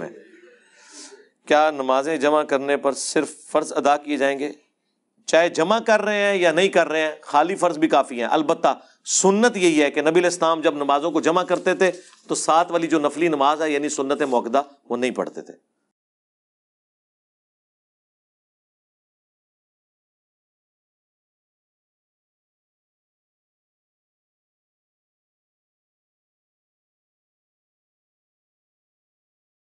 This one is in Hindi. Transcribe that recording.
में क्या नमाजें जमा करने पर सिर्फ फ़र्ज अदा किए जाएंगे चाहे जमा कर रहे हैं या नहीं कर रहे हैं खाली फ़र्ज भी काफ़ी है अलबत् सुन्नत यही है कि नबी इस्लाम जब नमाज़ों को जमा करते थे तो साथ वाली जो नफली नमाज है यानी सुन्नत मौकदा वो नहीं पढ़ते थे